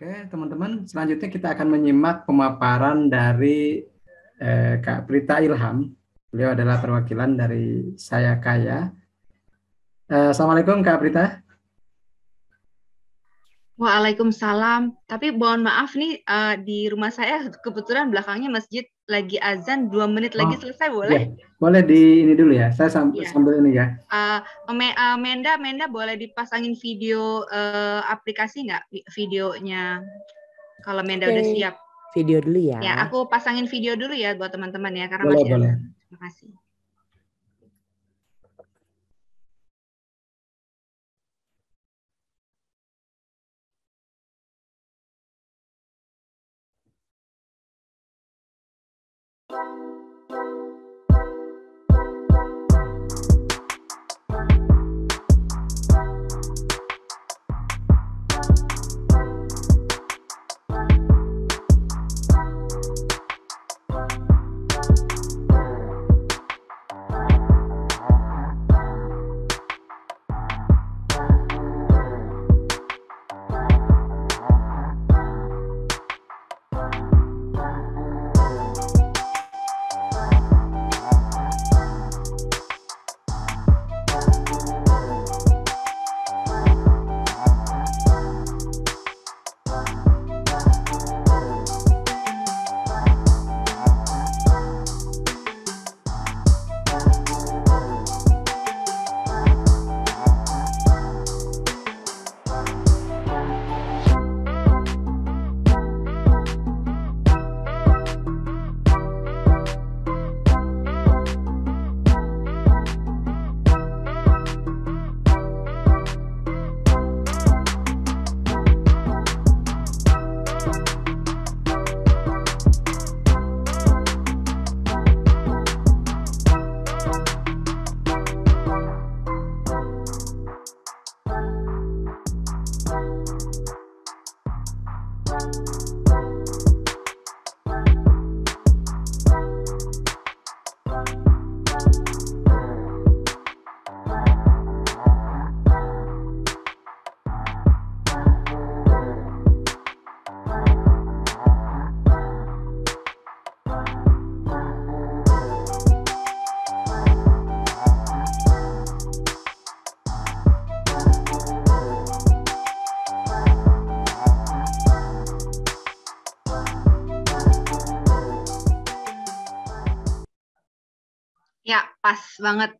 Oke, teman-teman, selanjutnya kita akan menyimak pemaparan dari eh, Kak Prita Ilham. Beliau adalah perwakilan dari Saya Kaya. Eh, Assalamualaikum Kak Prita. Waalaikumsalam. Tapi mohon maaf nih uh, di rumah saya kebetulan belakangnya masjid lagi azan dua menit lagi oh, selesai iya. boleh? ya. Boleh di ini dulu ya. Saya sam ya. sambil ini ya. Uh, me, uh, Menda Menda boleh dipasangin video uh, aplikasi nggak videonya? Kalau Menda okay. udah siap. Video dulu ya. Ya, aku pasangin video dulu ya buat teman-teman ya karena boleh, masih boleh. Terima kasih. you pas banget.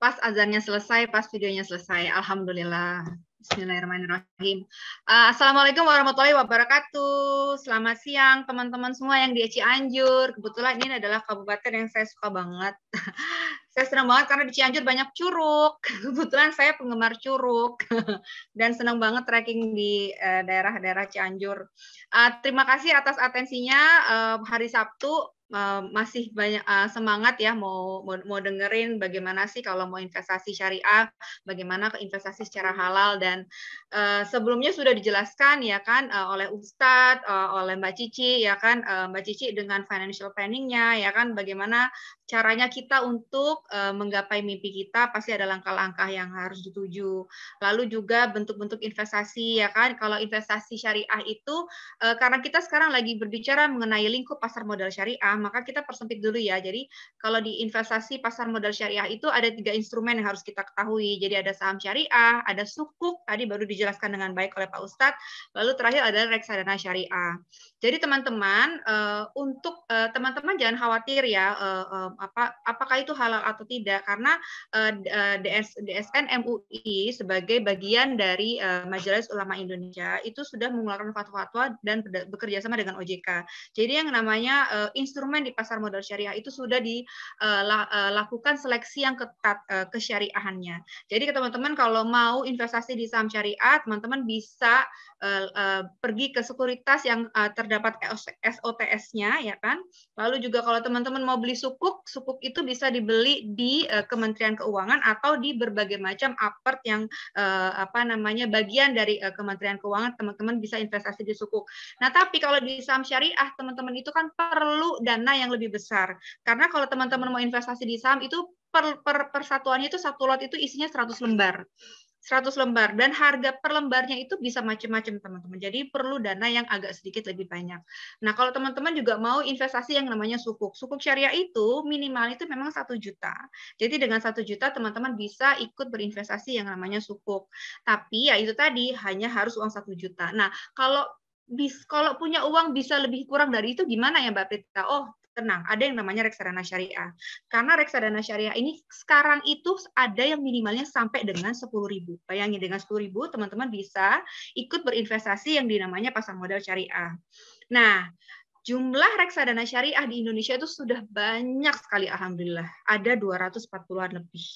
Pas azannya selesai, pas videonya selesai. Alhamdulillah. Bismillahirrahmanirrahim. Uh, Assalamualaikum warahmatullahi wabarakatuh. Selamat siang teman-teman semua yang di Cianjur. Kebetulan ini adalah kabupaten yang saya suka banget. saya senang banget karena di Cianjur banyak curug. Kebetulan saya penggemar curug dan senang banget trekking di eh, daerah-daerah uh, Cianjur. Uh, terima kasih atas atensinya uh, hari Sabtu Uh, masih banyak uh, semangat ya mau, mau mau dengerin bagaimana sih kalau mau investasi syariah, bagaimana investasi secara halal dan dan uh, sebelumnya sudah dijelaskan ya kan uh, oleh Ustadz, uh, oleh Mbak Cici ya kan uh, Mbak Cici dengan financial planningnya ya kan bagaimana caranya kita untuk uh, menggapai mimpi kita pasti ada langkah-langkah yang harus dituju. Lalu juga bentuk-bentuk investasi ya kan. Kalau investasi syariah itu uh, karena kita sekarang lagi berbicara mengenai lingkup pasar modal syariah, maka kita persempit dulu ya. Jadi kalau di investasi pasar modal syariah itu ada tiga instrumen yang harus kita ketahui. Jadi ada saham syariah, ada sukuk tadi baru dijelaskan dengan baik oleh Pak Ustadz. Lalu terakhir adalah reksadana syariah. Jadi teman-teman uh, untuk teman-teman uh, jangan khawatir ya uh, apa apakah itu halal atau tidak karena uh, eh, DSN eh, MUI sebagai bagian dari uh, Majelis Ulama Indonesia itu sudah mengeluarkan fatwa-fatwa dan bekerja sama dengan OJK. Jadi yang namanya uh, instrumen di pasar modal syariah itu sudah dilakukan seleksi yang ketat uh, kesyariahannya. Jadi teman-teman kalau mau investasi di saham syariah, teman-teman bisa uh, uh, pergi ke sekuritas yang uh, terdapat SOTS-nya ya kan. Lalu juga kalau teman-teman mau beli sukuk sukuk itu bisa dibeli di uh, Kementerian Keuangan atau di berbagai macam apart yang uh, apa namanya bagian dari uh, Kementerian Keuangan. Teman-teman bisa investasi di sukuk. Nah, tapi kalau di saham syariah, teman-teman itu kan perlu dana yang lebih besar. Karena kalau teman-teman mau investasi di saham itu per, per persatuannya itu satu lot itu isinya 100 lembar. 100 lembar dan harga per lembarnya itu bisa macam-macam teman-teman. Jadi perlu dana yang agak sedikit lebih banyak. Nah, kalau teman-teman juga mau investasi yang namanya sukuk. Sukuk syariah itu minimal itu memang satu juta. Jadi dengan satu juta teman-teman bisa ikut berinvestasi yang namanya sukuk. Tapi ya itu tadi hanya harus uang satu juta. Nah, kalau bis, kalau punya uang bisa lebih kurang dari itu gimana ya Mbak Prita? Oh, tenang, ada yang namanya reksadana syariah. Karena reksadana syariah ini sekarang itu ada yang minimalnya sampai dengan ribu. Bayangin dengan ribu, teman-teman bisa ikut berinvestasi yang dinamanya pasar modal syariah. Nah, jumlah reksadana syariah di Indonesia itu sudah banyak sekali alhamdulillah. Ada 240-an lebih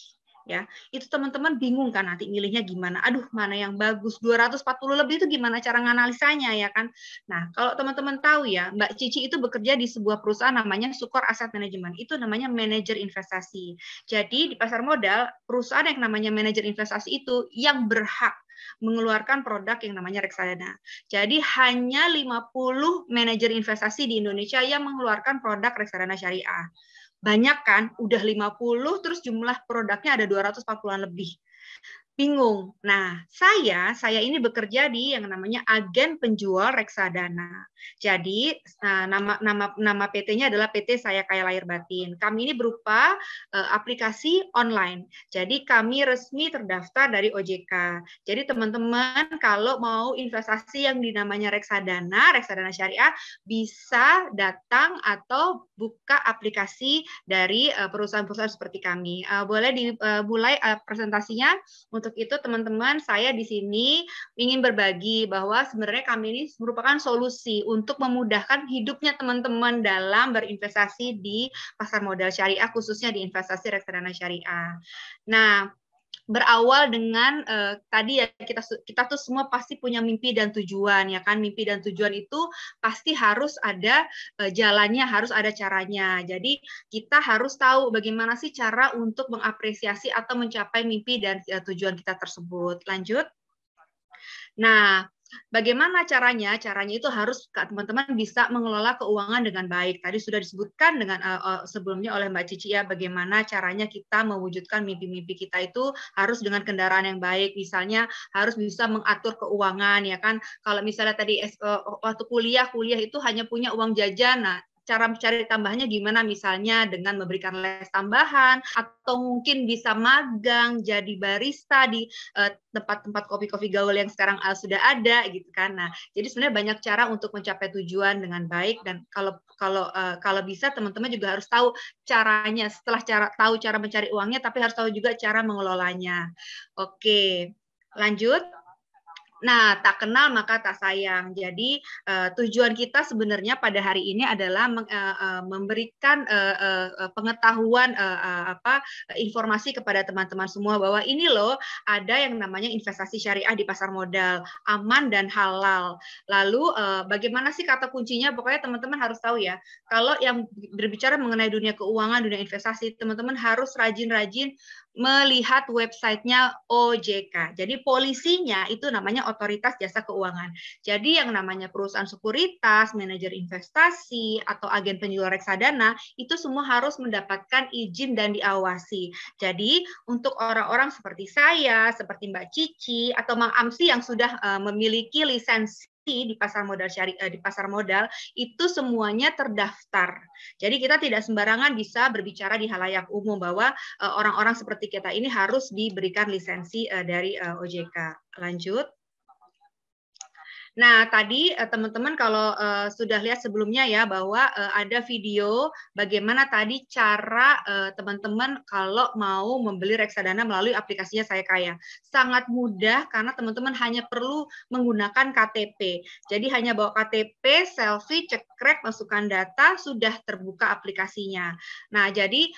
ya itu teman-teman bingung kan nanti milihnya gimana aduh mana yang bagus 240 lebih itu gimana cara menganalisanya ya kan nah kalau teman-teman tahu ya Mbak Cici itu bekerja di sebuah perusahaan namanya Sukor Asset Management itu namanya manajer investasi jadi di pasar modal perusahaan yang namanya manajer investasi itu yang berhak mengeluarkan produk yang namanya reksadana. Jadi hanya 50 manajer investasi di Indonesia yang mengeluarkan produk reksadana syariah. Banyak kan? Udah 50 terus jumlah produknya ada 240-an lebih bingung. Nah, saya saya ini bekerja di yang namanya agen penjual reksadana. Jadi eh, nama nama nama PT-nya adalah PT Saya Kaya Lahir Batin. Kami ini berupa uh, aplikasi online. Jadi kami resmi terdaftar dari OJK. Jadi teman-teman kalau mau investasi yang dinamanya reksadana, reksadana syariah bisa datang atau buka aplikasi dari eh, perusahaan-perusahaan seperti kami. Uh, boleh dimulai uh, presentasinya untuk untuk itu teman-teman saya di sini ingin berbagi bahwa sebenarnya kami ini merupakan solusi untuk memudahkan hidupnya teman-teman dalam berinvestasi di pasar modal syariah khususnya di investasi reksadana syariah. Nah, berawal dengan uh, tadi ya kita kita tuh semua pasti punya mimpi dan tujuan ya kan mimpi dan tujuan itu pasti harus ada uh, jalannya harus ada caranya jadi kita harus tahu bagaimana sih cara untuk mengapresiasi atau mencapai mimpi dan uh, tujuan kita tersebut lanjut nah Bagaimana caranya? Caranya itu harus teman-teman bisa mengelola keuangan dengan baik. Tadi sudah disebutkan dengan uh, sebelumnya oleh Mbak Cici ya bagaimana caranya kita mewujudkan mimpi-mimpi kita itu harus dengan kendaraan yang baik. Misalnya harus bisa mengatur keuangan ya kan. Kalau misalnya tadi eh, waktu kuliah, kuliah itu hanya punya uang jajan. Nah, cara mencari tambahnya gimana misalnya dengan memberikan les tambahan atau mungkin bisa magang jadi barista di eh, tempat-tempat kopi-kopi gaul yang sekarang eh, sudah ada gitu kan. Nah, jadi sebenarnya banyak cara untuk mencapai tujuan dengan baik dan kalau kalau uh, kalau bisa teman-teman juga harus tahu caranya setelah cara tahu cara mencari uangnya tapi harus tahu juga cara mengelolanya. Oke. Lanjut Nah, tak kenal maka tak sayang. Jadi uh, tujuan kita sebenarnya pada hari ini adalah meng, uh, uh, memberikan uh, uh, pengetahuan uh, uh, apa informasi kepada teman-teman semua bahwa ini loh ada yang namanya investasi syariah di pasar modal aman dan halal. Lalu uh, bagaimana sih kata kuncinya? Pokoknya teman-teman harus tahu ya. Kalau yang berbicara mengenai dunia keuangan, dunia investasi, teman-teman harus rajin-rajin melihat websitenya OJK. Jadi polisinya itu namanya otoritas jasa keuangan. Jadi yang namanya perusahaan sekuritas, manajer investasi, atau agen penjual reksadana, itu semua harus mendapatkan izin dan diawasi. Jadi untuk orang-orang seperti saya, seperti Mbak Cici, atau Mang Amsi yang sudah eh, memiliki lisensi di pasar modal syariah eh, di pasar modal itu semuanya terdaftar. Jadi kita tidak sembarangan bisa berbicara di halayak umum bahwa eh, orang-orang seperti kita ini harus diberikan lisensi eh, dari OJK. Lanjut. Nah, tadi eh, teman-teman kalau uh, sudah lihat sebelumnya ya bahwa uh, ada video bagaimana tadi cara teman-teman kalau mau membeli reksadana melalui aplikasinya Saya Kaya. Sangat mudah karena teman-teman hanya perlu menggunakan KTP. Jadi hanya bawa KTP, selfie, cekrek, masukkan data, sudah terbuka aplikasinya. Nah, jadi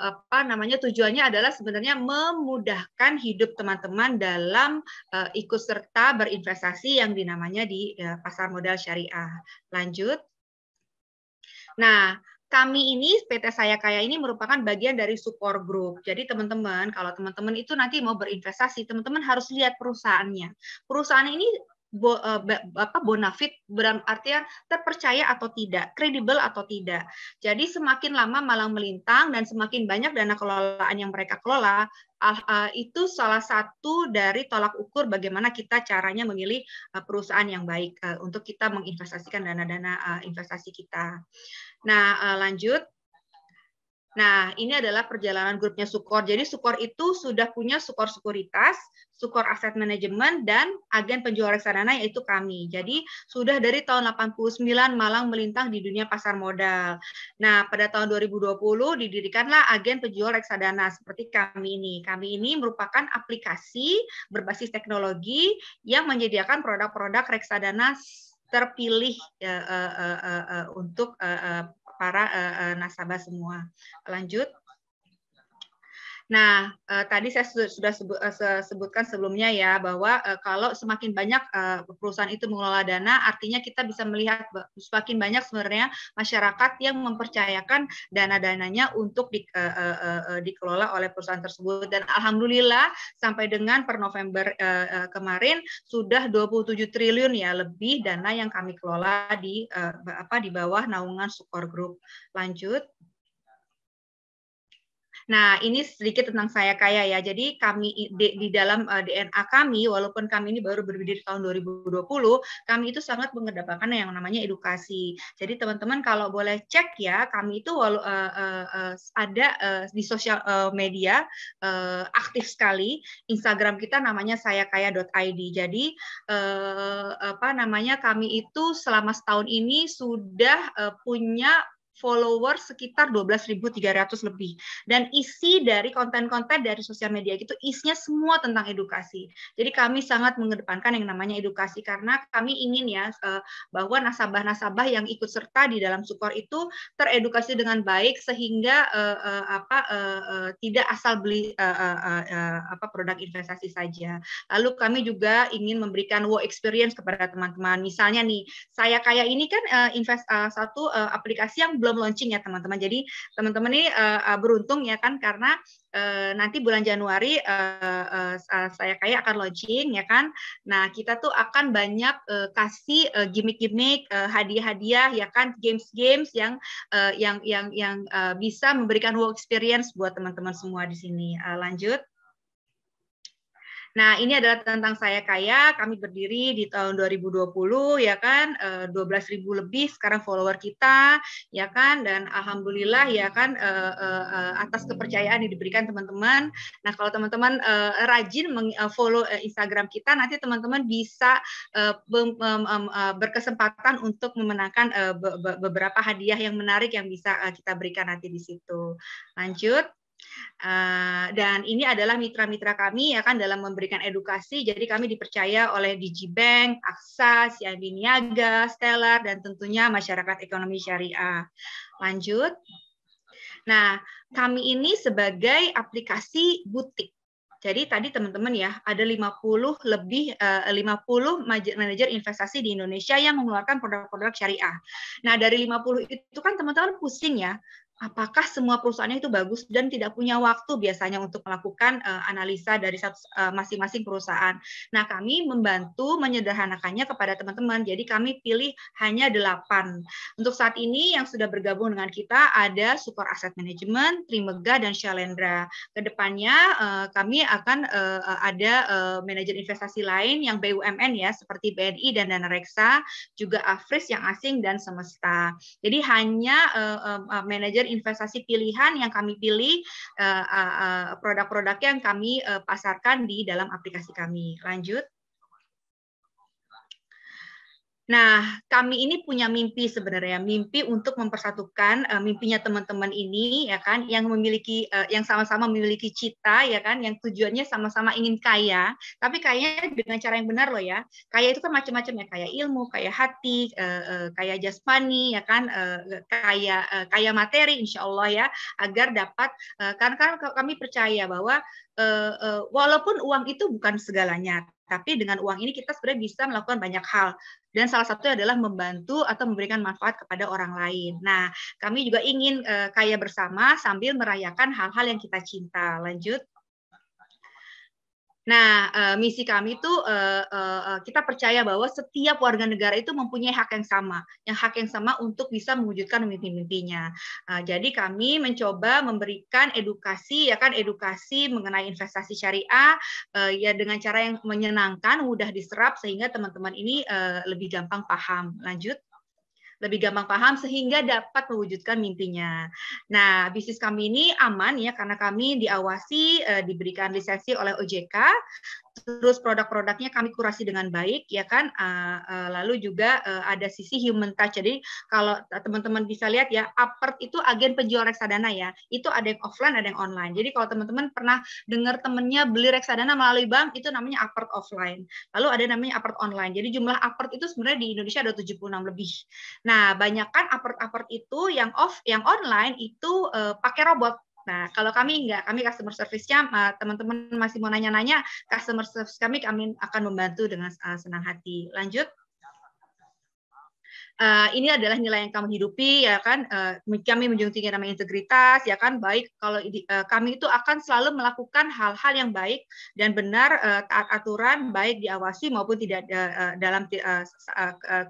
apa namanya tujuannya adalah sebenarnya memudahkan hidup teman-teman dalam ikut serta berinvestasi yang dinamanya di eh, pasar modal syariah. Lanjut. Nah, kami ini PT Saya Kaya ini merupakan bagian dari support group. Jadi teman-teman, kalau teman-teman itu nanti mau berinvestasi, teman-teman harus lihat perusahaannya. Perusahaan ini bo, uh, apa bonafit terpercaya atau tidak, kredibel atau tidak. Jadi semakin lama malang melintang dan semakin banyak dana kelolaan yang mereka kelola, uh, itu salah satu dari tolak ukur bagaimana kita caranya memilih uh, perusahaan yang baik uh, untuk kita menginvestasikan dana-dana uh, investasi kita. Nah, uh, lanjut Nah, ini adalah perjalanan grupnya Sukor. Jadi Sukor itu sudah punya Sukor Sekuritas, Sukor Asset Management dan agen penjual reksadana yaitu kami. Jadi sudah dari tahun 89 Malang melintang di dunia pasar modal. Nah, pada tahun 2020 didirikanlah agen penjual reksadana seperti kami ini. Kami ini merupakan aplikasi berbasis teknologi yang menyediakan produk-produk reksadana terpilih uh, uh, uh, uh, uh, untuk uh, uh, para uh, nasabah semua. Lanjut. Nah, eh, tadi saya sudah sebut, eh, sebutkan sebelumnya ya bahwa eh, kalau semakin banyak eh, perusahaan itu mengelola dana, artinya kita bisa melihat semakin banyak sebenarnya masyarakat yang mempercayakan dana-dananya untuk di, eh, eh, eh, eh, dikelola oleh perusahaan tersebut. Dan alhamdulillah sampai dengan per November eh, eh, kemarin sudah 27 triliun ya lebih dana yang kami kelola di eh, apa di bawah naungan Sukor Group. Lanjut. Nah, ini sedikit tentang saya kaya ya. Jadi kami di, di dalam uh, eh, DNA kami, walaupun kami ini baru berdiri tahun 2020, kami itu sangat mengedepankan yang namanya edukasi. Jadi teman-teman kalau boleh cek ya, kami itu walau, uh, uh, uh, ada uh, di sosial uh, media uh, aktif sekali. Instagram kita namanya saya sayakaya.id. Jadi uh, apa namanya kami itu selama setahun ini sudah uh, punya followers sekitar 12.300 lebih. Dan isi dari konten-konten dari sosial media itu isinya semua tentang edukasi. Jadi kami sangat mengedepankan yang namanya edukasi karena kami ingin ya eh, bahwa nasabah-nasabah yang ikut serta di dalam Sukor itu teredukasi dengan baik sehingga eh, eh, apa tidak asal beli apa produk investasi saja. Lalu kami juga ingin memberikan wow experience kepada teman-teman. Misalnya nih, saya kaya ini kan invest satu aplikasi yang belum launching ya teman-teman. Jadi teman-teman ini uh, beruntung ya kan karena uh, nanti bulan Januari uh, uh, saya kayak akan launching ya kan. Nah kita tuh akan banyak uh, kasih uh, gimmick-gimmick, uh, hadiah-hadiah ya kan, games-games yang uh, yang yang yang uh, bisa memberikan wow experience buat teman-teman semua di sini. Uh, lanjut. Nah, ini adalah tentang saya kaya. Kami berdiri di tahun 2020 ya kan 12 eh, ribu lebih sekarang follower kita ya kan dan alhamdulillah ya kan eh, eh, atas kepercayaan yang diberikan teman-teman. Nah, kalau teman-teman rajin follow Instagram kita nanti teman-teman bisa berkesempatan untuk memenangkan beberapa hadiah yang menarik yang bisa kita berikan nanti di situ. Lanjut. Uh, dan ini adalah mitra-mitra kami ya kan dalam memberikan edukasi. Jadi kami dipercaya oleh Digibank, Aksa, Cimb Niaga, Stellar, dan tentunya masyarakat ekonomi syariah. Lanjut. Nah, kami ini sebagai aplikasi butik. Jadi tadi teman-teman ya, ada 50 lebih 50 eh, manajer investasi di Indonesia yang mengeluarkan produk-produk syariah. Nah, dari 50 itu kan teman-teman pusing ya apakah semua perusahaannya itu bagus dan tidak punya waktu biasanya untuk melakukan uh, analisa dari eh, masing-masing uh, perusahaan. Nah, kami membantu menyederhanakannya kepada teman-teman. Jadi kami pilih hanya delapan Untuk saat ini yang sudah bergabung dengan kita ada Super Asset Management, Trimega dan Shalendra. Kedepannya uh, eh, kami akan uh, ada uh, manajer investasi lain yang BUMN ya seperti BNI dan Dana Reksa, juga Afris yang asing dan Semesta. Jadi hanya uh, uh, manajer investasi pilihan yang kami pilih eh, eh, eh, produk-produk yang kami pasarkan di dalam aplikasi kami. Lanjut. Nah, kami ini punya mimpi sebenarnya, mimpi untuk mempersatukan uh, mimpinya teman-teman ini ya kan yang memiliki uh, yang sama-sama memiliki cita ya kan yang tujuannya sama-sama ingin kaya, tapi kaya dengan cara yang benar loh ya. Kaya itu kan macam-macam ya, kaya ilmu, kaya hati, uh, uh, kaya jasmani ya kan uh, kaya uh, kaya materi insya Allah ya agar dapat uh, karena, kan kami percaya bahwa uh, uh, walaupun uang itu bukan segalanya, tapi dengan uang ini kita sebenarnya bisa melakukan banyak hal dan salah satu adalah membantu atau memberikan manfaat kepada orang lain. Nah, kami juga ingin uh, kaya bersama sambil merayakan hal-hal yang kita cinta. Lanjut. Nah, eh, misi kami itu uh, kita percaya bahwa setiap warga negara itu mempunyai hak yang sama, yang hak yang sama untuk bisa mewujudkan mimpi-mimpinya. jadi kami mencoba memberikan edukasi, ya kan edukasi mengenai investasi syariah, ya dengan cara yang menyenangkan, mudah diserap sehingga teman-teman ini lebih gampang paham. Lanjut lebih gampang paham sehingga dapat mewujudkan mimpinya. Nah, bisnis kami ini aman ya karena kami diawasi, eh, diberikan lisensi oleh OJK, terus produk-produknya kami kurasi dengan baik ya kan uh, uh, lalu juga uh, ada sisi human touch jadi kalau teman-teman bisa lihat ya apart itu agen penjual reksadana ya itu ada yang offline ada yang online jadi kalau teman-teman pernah dengar temennya beli reksadana melalui bank itu namanya apart offline lalu ada namanya apart online jadi jumlah apart itu sebenarnya di Indonesia ada 76 lebih nah banyak apart-apart itu yang off yang online itu uh, pakai robot Nah, kalau kami enggak, kami customer service-nya teman-teman masih mau nanya-nanya, customer service kami kami akan membantu dengan eh, senang hati. Lanjut uh, ini adalah nilai yang kami hidupi ya kan uh, kami menjunjung tinggi nama integritas ya kan baik kalau uh, kami itu akan selalu melakukan hal-hal yang baik dan benar uh, taat aturan baik diawasi maupun tidak uh, dalam uh,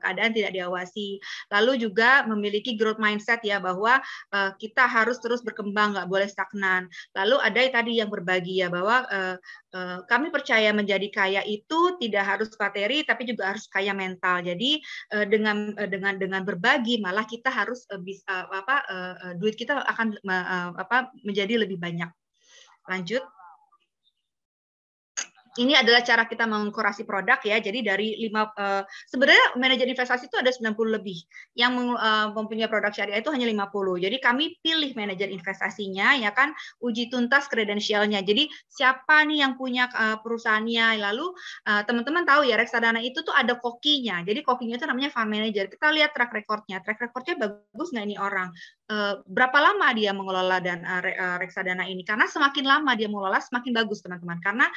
keadaan tidak diawasi lalu juga memiliki growth mindset ya bahwa uh, kita harus terus berkembang nggak boleh stagnan lalu ada tadi yang berbagi ya bahwa uh, kami percaya menjadi kaya itu tidak harus materi tapi juga harus kaya mental jadi dengan dengan dengan berbagi malah kita harus uh, eh, bisa uh, eh, apa uh, duit kita akan uh, apa menjadi lebih banyak. Lanjut ini adalah cara kita mengkurasi produk ya. Jadi dari lima uh, sebenarnya manajer investasi itu ada 90 lebih. Yang meng, uh, mempunyai produk syariah itu hanya 50. Jadi kami pilih manajer investasinya ya kan uji tuntas kredensialnya. Jadi siapa nih yang punya uh, perusahaannya lalu teman-teman uh, tahu ya reksadana itu tuh ada kokinya. Jadi kokinya itu namanya fund manager. Kita lihat track recordnya. Track recordnya bagus nggak ini orang? Eh, berapa lama dia mengelola dan eh, eh, reksadana ini karena semakin lama dia mengelola semakin bagus teman-teman karena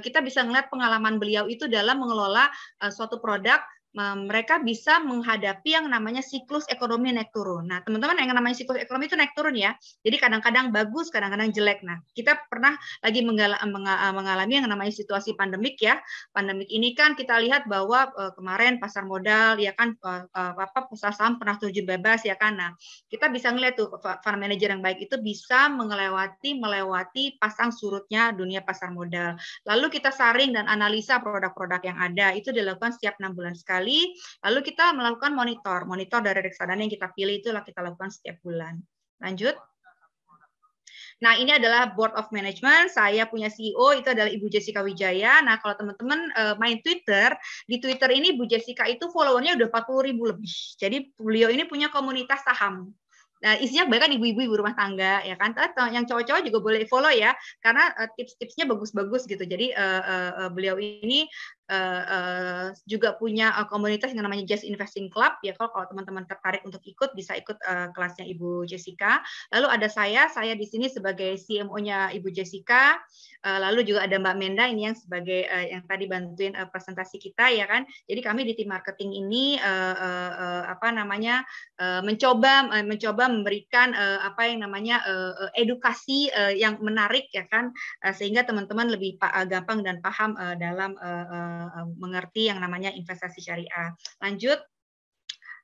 kita bisa melihat pengalaman beliau itu dalam mengelola suatu produk mereka bisa menghadapi yang namanya siklus ekonomi naik turun. Nah, teman-teman yang namanya siklus ekonomi itu naik turun ya. Jadi kadang-kadang bagus, kadang-kadang jelek. Nah, kita pernah lagi eh, mengalami yang namanya situasi pandemik ya. Pandemik ini kan kita lihat bahwa eh, kemarin pasar modal ya kan eh, apa pasar saham pernah terjun bebas ya kan. Nah, kita bisa ngeliat tuh fund manager yang baik itu bisa melewati melewati pasang surutnya dunia pasar modal. Lalu kita saring dan analisa produk-produk yang ada itu dilakukan setiap enam bulan sekali kali, lalu kita melakukan monitor. Monitor dari reksadana yang kita pilih itulah kita lakukan setiap bulan. Lanjut. Nah, ini adalah Board of Management. Saya punya CEO, itu adalah Ibu Jessica Wijaya. Nah, kalau teman-teman eh, main Twitter, di Twitter ini Ibu Jessica itu followernya udah 40 ribu lebih. Jadi beliau ini punya komunitas saham. Nah, isinya bahkan ibu-ibu ibu rumah tangga ya kan. Atau yang cowok-cowok juga boleh follow ya karena eh, tips-tipsnya bagus-bagus gitu. Jadi uh, uh, beliau ini uh, juga punya uh, komunitas yang namanya Jazz Investing Club ya kalau kalau teman-teman tertarik untuk ikut bisa ikut uh, kelasnya Ibu Jessica. Lalu ada saya, saya di sini sebagai CMO-nya Ibu Jessica. Uh, lalu juga ada Mbak Menda ini yang sebagai uh, yang tadi bantuin uh, presentasi kita ya kan. Jadi kami di tim marketing ini uh, uh, uh, apa namanya uh, mencoba uh, mencoba memberikan uh, apa yang namanya uh, edukasi uh, yang menarik ya kan uh, sehingga teman-teman lebih gampang dan paham uh, dalam uh, uh, Eh, mengerti yang namanya investasi syariah. Lanjut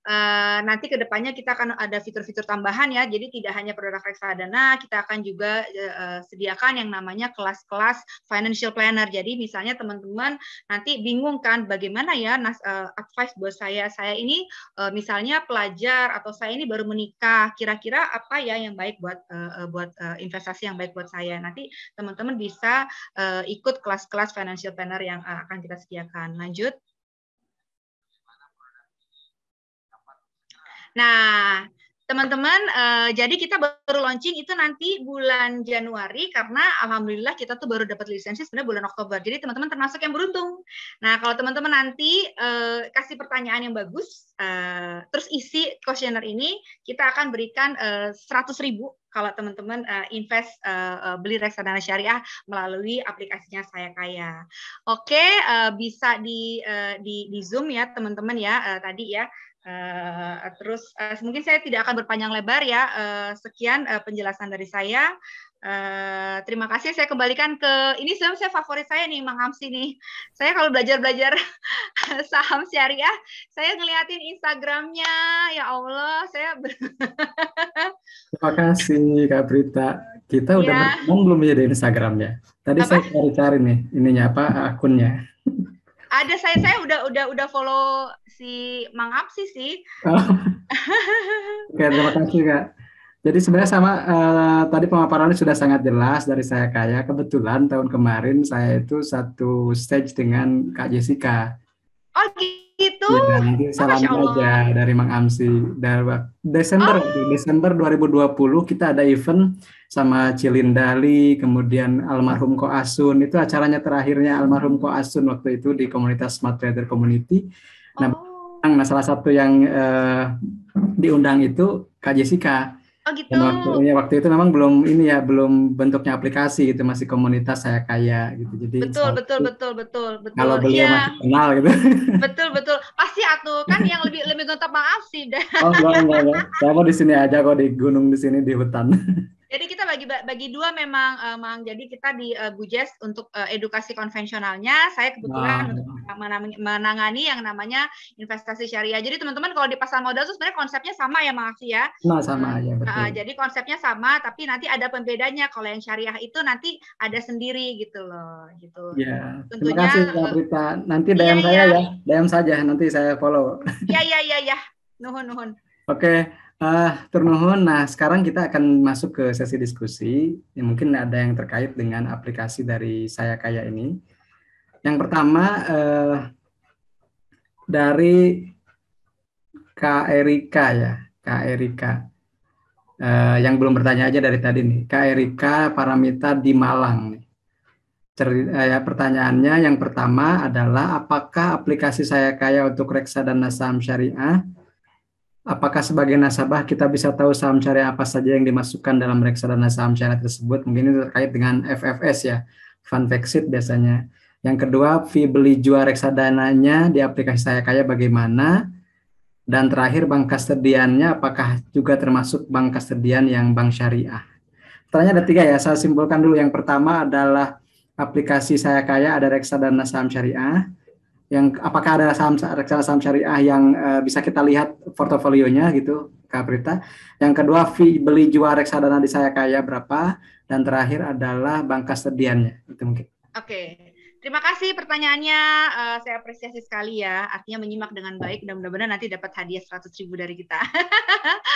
Uh, nanti kedepannya kita akan ada fitur-fitur tambahan ya, jadi tidak hanya produk reksadana, kita akan juga uh, sediakan yang namanya kelas-kelas financial planner. Jadi misalnya teman-teman nanti bingung kan bagaimana ya nas, uh, advice buat saya, saya ini uh, misalnya pelajar atau saya ini baru menikah, kira-kira apa ya yang baik buat uh, buat uh, investasi yang baik buat saya. Nanti teman-teman bisa uh, ikut kelas-kelas financial planner yang uh, akan kita sediakan. Lanjut. Nah, teman-teman, uh, jadi kita baru launching itu nanti bulan Januari karena alhamdulillah kita tuh baru dapat lisensi sebenarnya bulan Oktober. Jadi teman-teman termasuk yang beruntung. Nah, kalau teman-teman nanti uh, kasih pertanyaan yang bagus, uh, terus isi kuesioner ini, kita akan berikan seratus ribu kalau teman-teman uh, invest uh, uh, beli reksadana syariah melalui aplikasinya Saya Kaya. Oke, okay, uh, bisa di, uh, di di Zoom ya teman-teman ya uh, tadi ya. Uh, terus uh, mungkin saya tidak akan berpanjang lebar ya. Uh, sekian uh, penjelasan dari saya. Uh, terima kasih. Saya kembalikan ke ini saya favorit saya nih, Mang Hamsi nih. Saya kalau belajar belajar saham syariah, saya ngeliatin Instagramnya. Ya Allah, saya. Ber... terima kasih Kak Brita. Kita udah ya. ngomong belum ya di Instagramnya. Tadi apa? saya cari-cari nih ininya apa akunnya. ada saya saya udah udah udah follow si Mang Apsi sih. Oh. Oke, terima kasih Kak. Jadi sebenarnya sama uh, tadi pemaparannya sudah sangat jelas dari saya kayak ya. Kebetulan tahun kemarin saya itu satu stage dengan Kak Jessica. Oh gitu. Ya, nanti salam oh, aja dari Mang Amsi. Dari Desember oh. Desember 2020 kita ada event sama Cilindali, kemudian almarhum Ko Asun. Itu acaranya terakhirnya almarhum Ko Asun waktu itu di komunitas Smart Trader Community. Nah, oh. nah salah satu yang uh, diundang itu Kak Jessica. Oh gitu. waktu, ya, waktu itu memang belum ini ya belum bentuknya aplikasi gitu masih komunitas saya kaya gitu jadi betul betul betul betul betul kalau beliau iya. ya. masih kenal gitu betul betul pasti atuh kan yang lebih lebih gontok maaf sih dah oh enggak enggak enggak saya mau di sini aja kok di gunung di sini di hutan Jadi kita bagi bagi dua memang uh, Mang. Jadi kita di uh, eh, Gujes untuk uh, edukasi konvensionalnya, saya kebetulan nah. untuk menangani yang namanya investasi syariah. Jadi teman-teman kalau di pasar modal itu sebenarnya konsepnya sama ya Mang Afi ya. Nah, sama hmm. aja. Betul. Uh, jadi konsepnya sama, tapi nanti ada pembedanya. Kalau yang syariah itu nanti ada sendiri gitu loh, gitu. Iya. Iya, iya. Ya. Tentunya, Terima kasih Mbak Rita. Nanti DM iya, saya ya, DM saja nanti saya follow. Ya ya ya, iya. Nuhun nuhun. Oke. Okay. Ah, Ternuhun, Nah, sekarang kita akan masuk ke sesi diskusi. Ya, mungkin ada yang terkait dengan aplikasi dari saya kaya ini. Yang pertama uh, dari Kak Erika ya, Kak Erika. Eh, yang belum bertanya aja dari tadi nih, Kak Erika Paramita di Malang uh, pertanyaannya yang pertama adalah apakah aplikasi saya kaya untuk reksa reksadana saham syariah apakah sebagai nasabah kita bisa tahu saham syariah apa saja yang dimasukkan dalam reksadana saham syariah tersebut? Mungkin ini terkait dengan FFS ya, Fund Fexit biasanya. Yang kedua, fee beli jual reksadananya di aplikasi Saya Kaya bagaimana? Dan terakhir, bank kastediannya apakah juga termasuk bank kastedian yang bank syariah? Pertanyaan ada tiga ya, saya simpulkan dulu. Yang pertama adalah aplikasi Saya Kaya ada reksadana saham syariah yang apakah ada saham reksadana saham syariah yang uh, bisa kita lihat portofolionya gitu Kak Prita. Yang kedua fee beli jual reksadana di saya kaya berapa dan terakhir adalah bank kesediannya itu mungkin. Oke. Okay. Terima kasih pertanyaannya, uh, saya apresiasi sekali ya. Artinya menyimak dengan baik dan mudah-mudahan nanti dapat hadiah 100 ribu dari kita.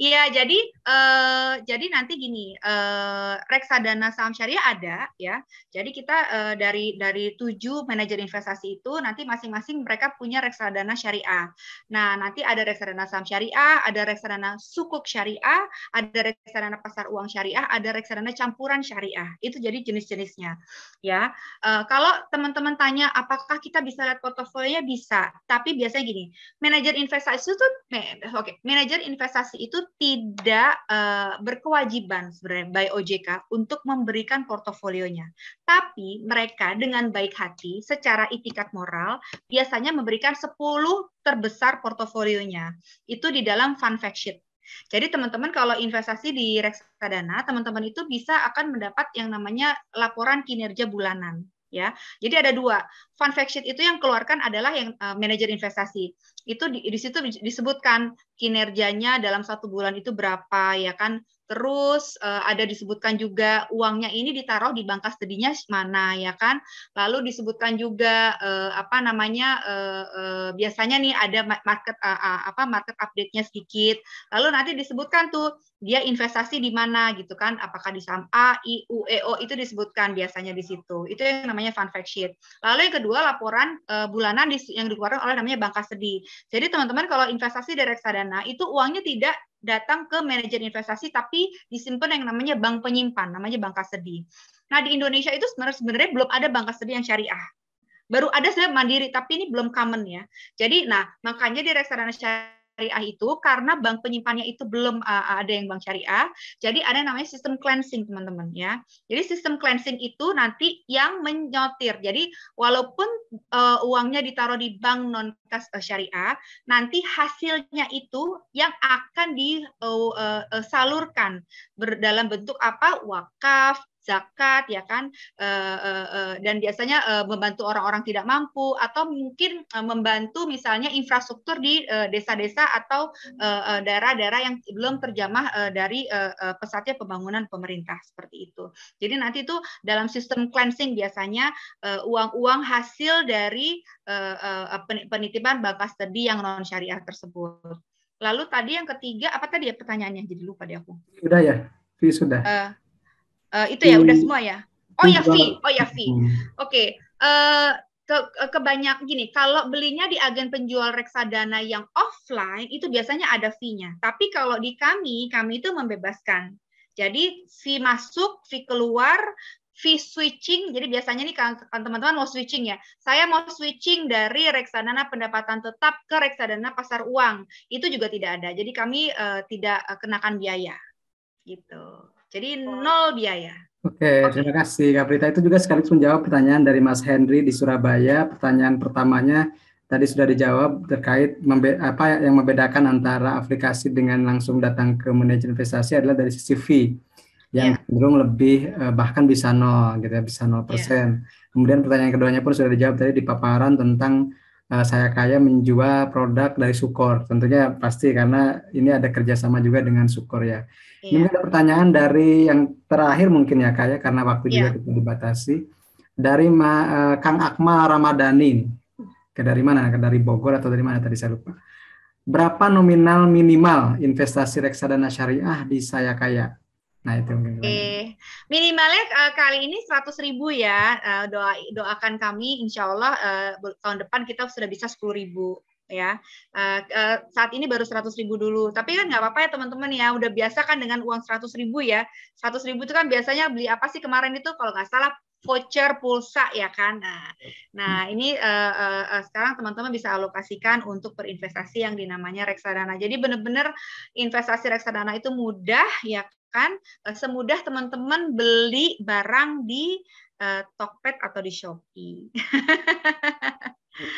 Iya, jadi uh, jadi nanti gini, uh, reksadana saham syariah ada ya. Jadi kita uh, dari dari tujuh manajer investasi itu nanti masing-masing mereka punya reksadana syariah. Nah, nanti ada reksadana saham syariah, ada reksadana sukuk syariah, ada reksadana pasar uang syariah, ada reksadana campuran syariah. Itu jadi jenis-jenisnya. Ya, uh, kalau kalau teman-teman tanya apakah kita bisa lihat portofolionya bisa, tapi biasanya gini, manajer investasi itu oke, okay, manajer investasi itu tidak uh, berkewajiban sebenarnya by OJK untuk memberikan portofolionya. Tapi mereka dengan baik hati secara itikat moral biasanya memberikan 10 terbesar portofolionya. Itu di dalam fund fact sheet. Jadi teman-teman kalau investasi di reksadana, teman-teman itu bisa akan mendapat yang namanya laporan kinerja bulanan ya. Jadi ada dua. Fund fact sheet itu yang keluarkan adalah yang uh, manajer investasi itu di, di situ disebutkan kinerjanya dalam satu bulan itu berapa ya kan terus uh, ada disebutkan juga uangnya ini ditaruh di bank kastedinya mana ya kan lalu disebutkan juga uh, apa namanya uh, uh, biasanya nih ada market uh, uh, apa market update-nya sedikit lalu nanti disebutkan tuh dia investasi di mana gitu kan apakah di saham A I U E O itu disebutkan biasanya di situ itu yang namanya fun fact sheet lalu yang kedua laporan uh, bulanan yang dikeluarkan oleh namanya bank sedih jadi teman-teman kalau investasi di reksadana itu uangnya tidak datang ke manajer investasi tapi disimpan yang namanya bank penyimpan, namanya bank kasedi. Nah, di Indonesia itu sebenarnya, sebenarnya belum ada bank kasedi yang syariah. Baru ada sebenarnya mandiri, tapi ini belum common ya. Jadi, nah makanya di reksadana syariah syariah itu karena bank penyimpannya itu belum uh, ada yang bank syariah. Jadi ada namanya sistem cleansing teman-teman ya. Jadi sistem cleansing itu nanti yang menyotir. Jadi walaupun uh, uangnya ditaruh di bank non kas uh, syariah, nanti hasilnya itu yang akan disalurkan e, uh, uh, uh, dalam bentuk apa? wakaf, zakat ya kan e, e, e, dan biasanya e, membantu orang-orang tidak mampu atau mungkin e, membantu misalnya infrastruktur di desa-desa atau daerah-daerah yang belum terjamah e, dari e, e, pesatnya pembangunan pemerintah seperti itu. Jadi nanti itu dalam sistem cleansing biasanya uang-uang hasil dari e, e, penitipan bakas tadi yang non syariah tersebut. Lalu tadi yang ketiga apa tadi ya pertanyaannya? Jadi lupa deh aku. Sudah ya, sudah. Uh, Uh, itu ya, hmm. udah semua ya. Oh ya fee, oh ya fee. Hmm. Oke, okay. uh, eh, ke, kebanyak gini, kalau belinya di agen penjual reksadana yang offline itu biasanya ada fee-nya. Tapi kalau di kami, kami itu membebaskan. Jadi fee masuk, fee keluar, fee switching. Jadi biasanya nih kan, kan teman-teman mau switching ya. Saya mau switching dari reksadana pendapatan tetap ke reksadana pasar uang. Itu juga tidak ada. Jadi kami uh, tidak uh, kenakan biaya. Gitu. Jadi nol biaya. Oke, okay, terima kasih Kak Prita. Itu juga sekaligus menjawab pertanyaan dari Mas Henry di Surabaya. Pertanyaan pertamanya tadi sudah dijawab terkait apa yang membedakan antara aplikasi dengan langsung datang ke manajer investasi adalah dari sisi fee yang yeah. cenderung lebih eh, bahkan bisa nol gitu ya bisa nol ya. persen. Yeah. Kemudian pertanyaan keduanya pun sudah dijawab tadi di paparan tentang Eh, saya kaya menjual produk dari Sukor. Tentunya pasti karena ini ada kerjasama juga dengan Sukor ya. Yeah. Ini iya. ada pertanyaan dari yang terakhir mungkin ya kaya karena waktu yeah. juga iya. kita dibatasi. Dari Ma, uh, Kang Akmal Ramadhani. Ke dari mana? Ke dari Bogor atau dari mana tadi saya lupa. Berapa nominal minimal investasi reksadana syariah di saya kaya? Nah itu mungkin. Okay. Minimalnya uh, kali ini seratus ribu ya. Uh, doa doakan kami, insya Allah uh, tahun depan kita sudah bisa sepuluh ribu ya. Uh, uh, saat ini baru seratus ribu dulu. Tapi kan nggak apa-apa ya teman-teman ya. Udah biasa kan dengan uang seratus ribu ya. seratus ribu itu kan biasanya beli apa sih kemarin itu kalau nggak salah voucher pulsa ya kan. Nah, nah ini uh, uh, sekarang teman-teman bisa alokasikan untuk berinvestasi yang dinamanya reksadana. Jadi benar-benar investasi reksadana itu mudah ya uh, semudah teman-teman beli barang di uh, Tokped atau di Shopee.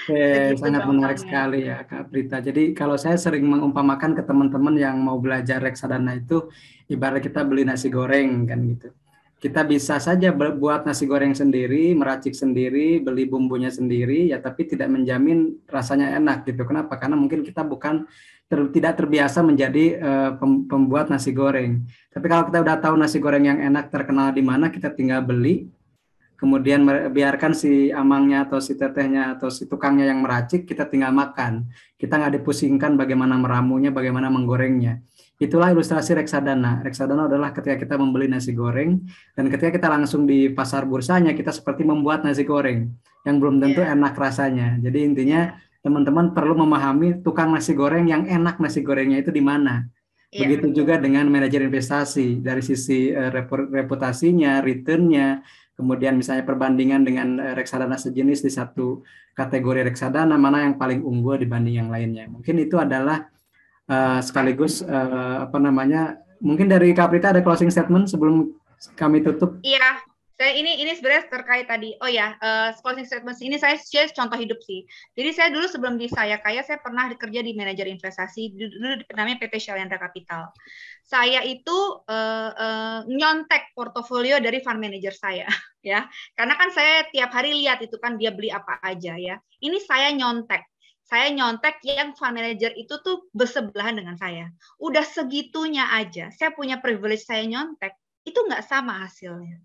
Oke, sangat gampangnya. menarik sekali ya Kak Prita. Jadi kalau saya sering mengumpamakan ke teman-teman yang mau belajar reksadana itu ibarat kita beli nasi goreng kan gitu kita bisa saja buat nasi goreng sendiri, meracik sendiri, beli bumbunya sendiri, ya tapi tidak menjamin rasanya enak gitu. Kenapa? Karena mungkin kita bukan ter, tidak terbiasa menjadi uh, pembuat nasi goreng. Tapi kalau kita udah tahu nasi goreng yang enak terkenal di mana, kita tinggal beli, kemudian biarkan si amangnya atau si tetehnya atau si tukangnya yang meracik, kita tinggal makan. Kita nggak dipusingkan bagaimana meramunya, bagaimana menggorengnya. Itulah ilustrasi reksadana. Reksadana adalah ketika kita membeli nasi goreng dan ketika kita langsung di pasar bursanya kita seperti membuat nasi goreng yang belum tentu yeah. enak rasanya. Jadi intinya teman-teman perlu memahami tukang nasi goreng yang enak nasi gorengnya itu di mana. Yeah. Begitu juga dengan manajer investasi dari sisi eh, reputasinya, returnnya, kemudian misalnya perbandingan dengan eh, reksadana sejenis di satu kategori reksadana mana yang paling unggul dibanding yang lainnya. Mungkin itu adalah uh, sekaligus uh, apa namanya? Mungkin dari Kaprita ada closing statement sebelum kami tutup. Iya, saya ini ini sebenarnya terkait tadi oh ya uh, closing statement ini saya share contoh hidup sih jadi saya dulu sebelum di saya kaya saya pernah kerja di manajer investasi dulu namanya PT Shalendra Capital saya itu uh, uh, nyontek portofolio dari fund manager saya ya karena kan saya tiap hari lihat itu kan dia beli apa aja ya ini saya nyontek saya nyontek yang fund manager itu tuh bersebelahan dengan saya. Udah segitunya aja, saya punya privilege saya nyontek, itu nggak sama hasilnya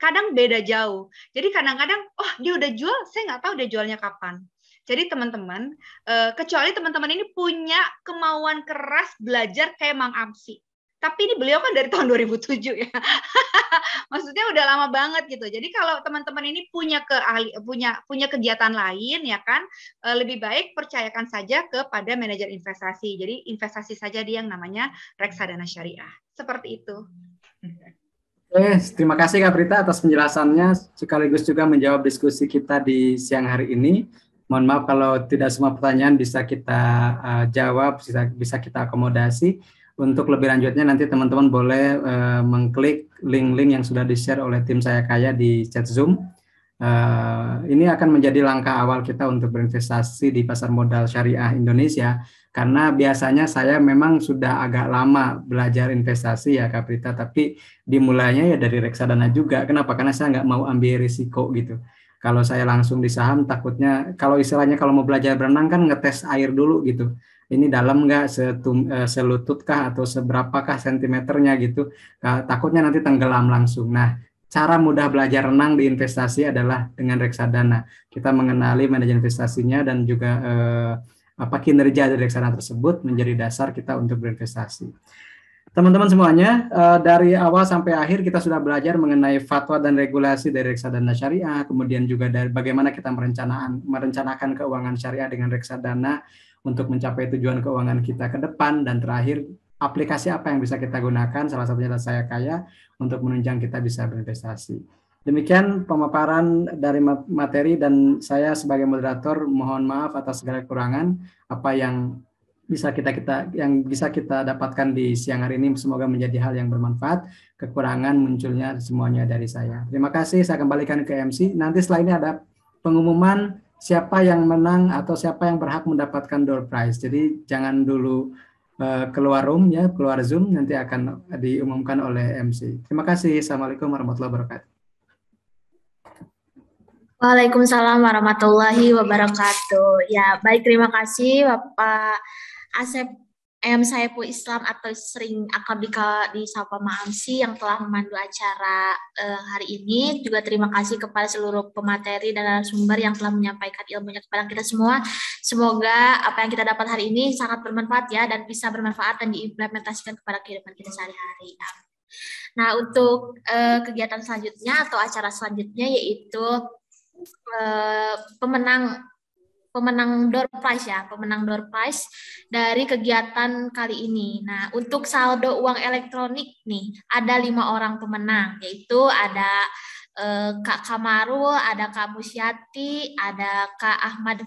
kadang beda jauh. Jadi kadang-kadang, oh dia udah jual, saya nggak tahu dia jualnya kapan. Jadi teman-teman, eh, kecuali teman-teman ini punya kemauan keras belajar kayak Mang Amsi. Tapi ini beliau kan dari tahun 2007 ya. Maksudnya udah lama banget gitu. Jadi kalau teman-teman ini punya ke ahli, punya punya kegiatan lain ya kan, eh, lebih baik percayakan saja kepada manajer investasi. Jadi investasi saja dia yang namanya reksadana syariah. Seperti itu. Hmm. Oke, terima kasih Kak Prita atas penjelasannya sekaligus juga menjawab diskusi kita di siang hari ini. Mohon maaf kalau tidak semua pertanyaan bisa kita uh, jawab, bisa, bisa kita akomodasi. Untuk lebih lanjutnya nanti teman-teman boleh uh, mengklik link-link yang sudah di-share oleh tim saya kaya di chat Zoom. Uh, ini akan menjadi langkah awal kita untuk berinvestasi di pasar modal syariah Indonesia karena biasanya saya memang sudah agak lama belajar investasi ya Kak Prita, tapi dimulainya ya dari reksadana juga. Kenapa? Karena saya nggak mau ambil risiko gitu. Kalau saya langsung di saham takutnya, kalau istilahnya kalau mau belajar berenang kan ngetes air dulu gitu. Ini dalam nggak setum, eh, selututkah atau seberapakah sentimeternya gitu. Nah, takutnya nanti tenggelam langsung. Nah, cara mudah belajar renang di investasi adalah dengan reksadana. Kita mengenali manajer investasinya dan juga eh, apa kinerja dari reksadana tersebut menjadi dasar kita untuk berinvestasi. Teman-teman semuanya, eh, dari awal sampai akhir kita sudah belajar mengenai fatwa dan regulasi dari reksadana syariah, kemudian juga dari bagaimana kita merencanakan merencanakan keuangan syariah dengan reksadana untuk mencapai tujuan keuangan kita ke depan dan terakhir aplikasi apa yang bisa kita gunakan salah satunya adalah saya kaya untuk menunjang kita bisa berinvestasi. Demikian pemaparan dari materi dan saya sebagai moderator mohon maaf atas segala kekurangan apa yang bisa kita kita yang bisa kita dapatkan di siang hari ini semoga menjadi hal yang bermanfaat kekurangan munculnya semuanya dari saya terima kasih saya kembalikan ke MC nanti setelah ini ada pengumuman siapa yang menang atau siapa yang berhak mendapatkan door prize jadi jangan dulu uh, keluar room ya keluar zoom nanti akan diumumkan oleh MC terima kasih assalamualaikum warahmatullahi wabarakatuh Waalaikumsalam warahmatullahi wabarakatuh. Ya, baik terima kasih Bapak Asep M. Saipu Islam atau sering akrab disapa Maamsi yang telah memandu acara uh, hari ini. Juga terima kasih kepada seluruh pemateri dan sumber yang telah menyampaikan ilmunya kepada kita semua. Semoga apa yang kita dapat hari ini sangat bermanfaat ya dan bisa bermanfaat dan diimplementasikan kepada kehidupan kita sehari-hari. Nah, untuk uh, kegiatan selanjutnya atau acara selanjutnya yaitu Eh, pemenang pemenang door prize ya, pemenang door prize dari kegiatan kali ini. Nah, untuk saldo uang elektronik nih, ada lima orang pemenang, yaitu ada eh, Kak Kamarul, ada Kak Musyati, ada Kak Ahmad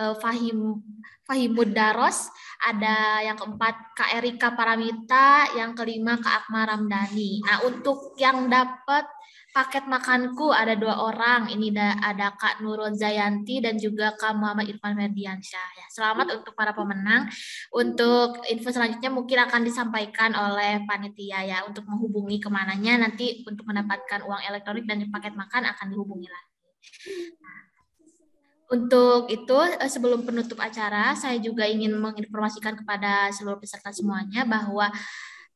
eh, Fahim Fahimud Daros, ada yang keempat Kak Erika Paramita, yang kelima Kak Akmar Ramdhani. Nah, untuk yang dapat Paket makanku ada dua orang. Ini ada Kak Nurul Zayanti dan juga Kak Muhammad Irfan Ferdiansyah. Ya, selamat hmm. untuk para pemenang. Untuk info selanjutnya mungkin akan disampaikan oleh panitia ya untuk menghubungi kemananya nanti untuk mendapatkan uang elektronik dan paket makan akan dihubungi lagi. Nah, untuk itu, eh, sebelum penutup acara, saya juga ingin menginformasikan kepada seluruh peserta semuanya bahwa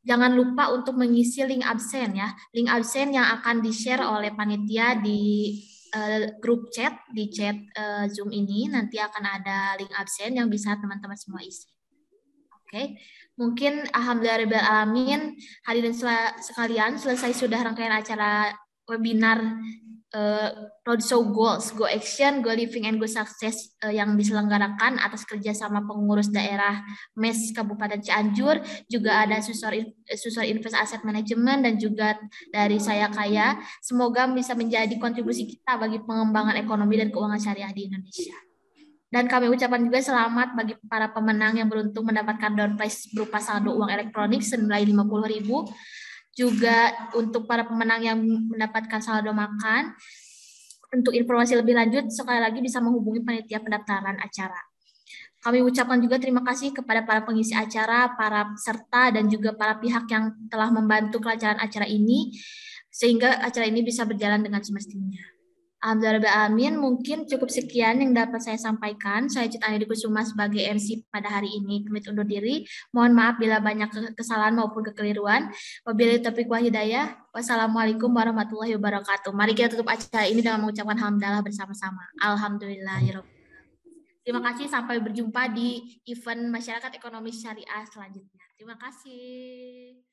jangan lupa untuk mengisi link absen ya. Link absen yang akan di-share oleh panitia di eh, grup chat, di chat eh, Zoom ini nanti akan ada link absen yang bisa teman-teman semua isi. Oke, okay. mungkin alhamdulillah alamin hadirin sekalian selesai sudah rangkaian acara webinar uh, eh, roadshow goals, go action, go living and go success uh, yang diselenggarakan atas kerjasama pengurus daerah MES Kabupaten Cianjur, juga ada susur susur invest aset manajemen dan juga dari saya kaya. Semoga bisa menjadi kontribusi kita bagi pengembangan ekonomi dan keuangan syariah di Indonesia. Dan kami ucapkan juga selamat bagi para pemenang yang beruntung mendapatkan down prize berupa saldo uang elektronik senilai ribu juga untuk para pemenang yang mendapatkan saldo makan. Untuk informasi lebih lanjut, sekali lagi bisa menghubungi panitia pendaftaran acara. Kami ucapkan juga terima kasih kepada para pengisi acara, para peserta, dan juga para pihak yang telah membantu kelancaran acara ini, sehingga acara ini bisa berjalan dengan semestinya. Abdul Amin, mungkin cukup sekian yang dapat saya sampaikan. Saya Cut Anidi sebagai MC pada hari ini. Kemit undur diri. Mohon maaf bila banyak kesalahan maupun kekeliruan. Wabillahi taufiq wa hidayah. Wassalamualaikum warahmatullahi wabarakatuh. Mari kita tutup acara ini dengan mengucapkan alhamdulillah bersama-sama. Alhamdulillah. Terima kasih sampai berjumpa di event masyarakat ekonomi syariah selanjutnya. Terima kasih.